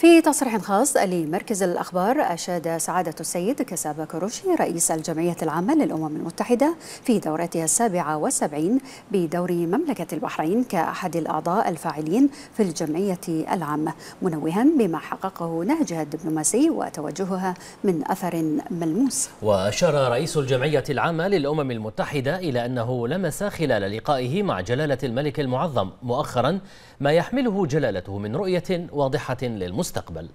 في تصريح خاص لمركز الأخبار أشاد سعادة السيد كسابا كروشي رئيس الجمعية العامة للأمم المتحدة في دورتها السابعة والسبعين بدور مملكة البحرين كأحد الأعضاء الفاعلين في الجمعية العامة منوها بما حققه نهجها الدبلوماسي وتوجهها من أثر ملموس وأشار رئيس الجمعية العامة للأمم المتحدة إلى أنه لمس خلال لقائه مع جلالة الملك المعظم مؤخرا ما يحمله جلالته من رؤية واضحة للمسلمين المستقبل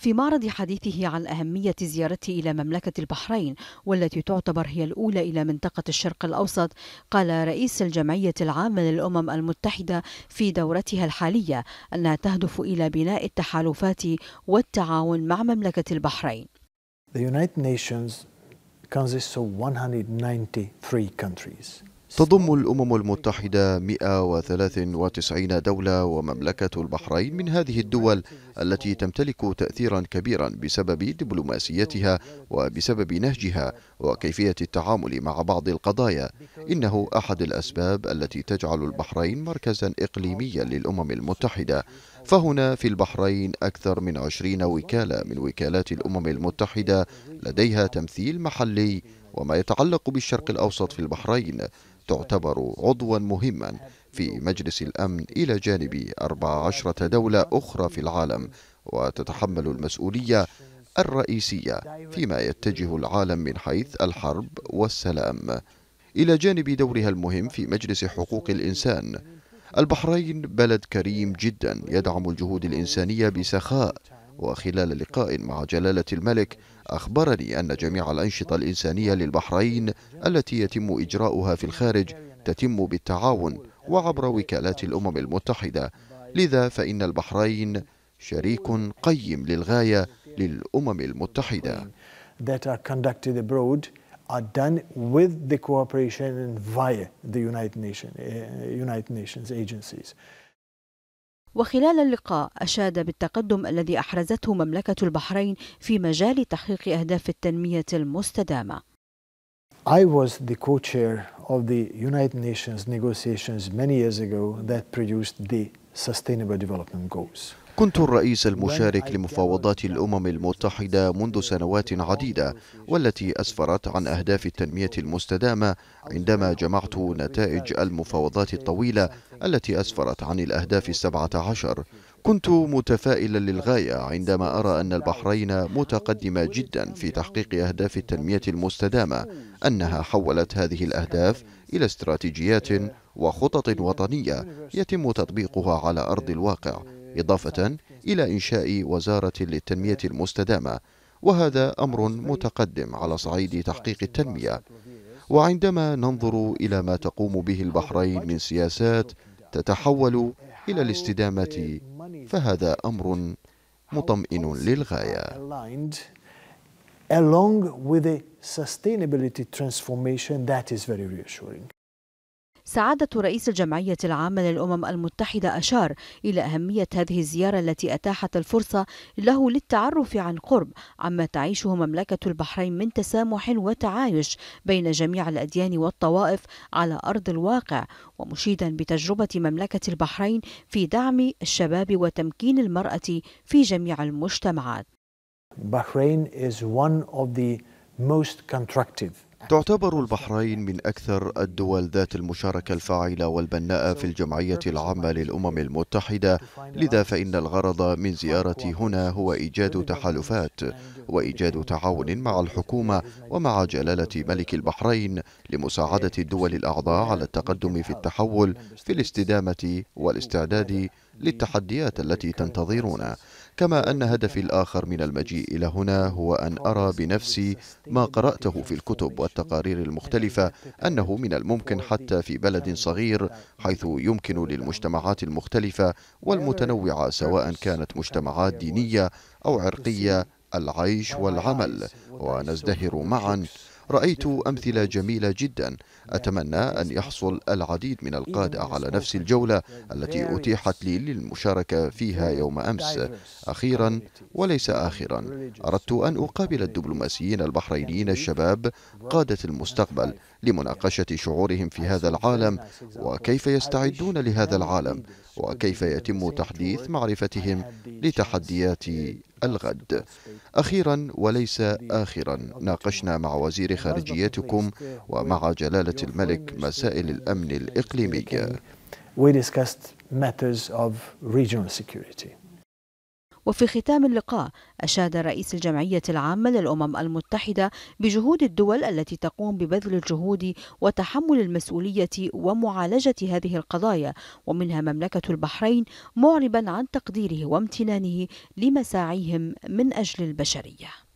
في معرض حديثه عن أهمية زيارته إلى مملكة البحرين والتي تعتبر هي الأولى إلى منطقة الشرق الأوسط قال رئيس الجمعية العامة للأمم المتحدة في دورتها الحالية أنها تهدف إلى بناء التحالفات والتعاون مع مملكة البحرين The United Nations consists of 193 countries. تضم الأمم المتحدة 193 دولة ومملكة البحرين من هذه الدول التي تمتلك تأثيرا كبيرا بسبب دبلوماسيتها وبسبب نهجها وكيفية التعامل مع بعض القضايا إنه أحد الأسباب التي تجعل البحرين مركزا إقليميا للأمم المتحدة فهنا في البحرين أكثر من 20 وكالة من وكالات الأمم المتحدة لديها تمثيل محلي وما يتعلق بالشرق الأوسط في البحرين تعتبر عضوا مهما في مجلس الأمن إلى جانب 14 دولة أخرى في العالم وتتحمل المسؤولية الرئيسية فيما يتجه العالم من حيث الحرب والسلام إلى جانب دورها المهم في مجلس حقوق الإنسان البحرين بلد كريم جدا يدعم الجهود الإنسانية بسخاء وخلال لقاء مع جلالة الملك أخبرني أن جميع الأنشطة الإنسانية للبحرين التي يتم إجراؤها في الخارج تتم بالتعاون وعبر وكالات الأمم المتحدة لذا فإن البحرين شريك قيم للغاية للأمم المتحدة that are conducted abroad are done with the cooperation and via the United, uh, United Nations agencies. وخلال اللقاء أشاد بالتقدم الذي أحرزته مملكة البحرين في مجال تحقيق أهداف التنمية المستدامة. I was the co-chair of the United Nations negotiations many years ago that produced the Sustainable Development Goals. كنت الرئيس المشارك لمفاوضات الأمم المتحدة منذ سنوات عديدة والتي أسفرت عن أهداف التنمية المستدامة عندما جمعت نتائج المفاوضات الطويلة التي أسفرت عن الأهداف السبعة عشر كنت متفائلا للغاية عندما أرى أن البحرين متقدمة جدا في تحقيق أهداف التنمية المستدامة أنها حولت هذه الأهداف إلى استراتيجيات وخطط وطنية يتم تطبيقها على أرض الواقع إضافة إلى إنشاء وزارة للتنمية المستدامة وهذا أمر متقدم على صعيد تحقيق التنمية وعندما ننظر إلى ما تقوم به البحرين من سياسات تتحول إلى الاستدامة فهذا أمر مطمئن للغاية along with a sustainability transformation that is very reassuring. سعادة رئيس الجمعية العامة للأمم المتحدة أشار إلى أهمية هذه الزيارة التي أتاحت الفرصة له للتعرف عن قرب عما تعيشه مملكة البحرين من تسامح وتعايش بين جميع الأديان والطوائف على أرض الواقع ومشيدا بتجربة مملكة البحرين في دعم الشباب وتمكين المرأة في جميع المجتمعات. Bahrain is one of the most contractive تعتبر البحرين من أكثر الدول ذات المشاركة الفاعلة والبناءة في الجمعية العامة للأمم المتحدة لذا فإن الغرض من زيارتي هنا هو إيجاد تحالفات وإيجاد تعاون مع الحكومة ومع جلالة ملك البحرين لمساعدة الدول الأعضاء على التقدم في التحول في الاستدامة والاستعداد للتحديات التي تنتظرنا كما أن هدفي الآخر من المجيء إلى هنا هو أن أرى بنفسي ما قرأته في الكتب والتقارير المختلفة أنه من الممكن حتى في بلد صغير حيث يمكن للمجتمعات المختلفة والمتنوعة سواء كانت مجتمعات دينية أو عرقية العيش والعمل ونزدهر معا رأيت أمثلة جميلة جدا أتمنى أن يحصل العديد من القادة على نفس الجولة التي أتيحت لي للمشاركة فيها يوم أمس أخيرا وليس آخرا أردت أن أقابل الدبلوماسيين البحرينيين الشباب قادة المستقبل لمناقشة شعورهم في هذا العالم وكيف يستعدون لهذا العالم وكيف يتم تحديث معرفتهم لتحديات الغد أخيرا وليس آخرا ناقشنا مع وزير خارجيتكم ومع جلالة الملك مسائل الأمن الإقليمي We discussed matters of regional security. وفي ختام اللقاء أشاد رئيس الجمعية العامة للأمم المتحدة بجهود الدول التي تقوم ببذل الجهود وتحمل المسؤولية ومعالجة هذه القضايا ومنها مملكة البحرين معربا عن تقديره وامتنانه لمساعيهم من أجل البشرية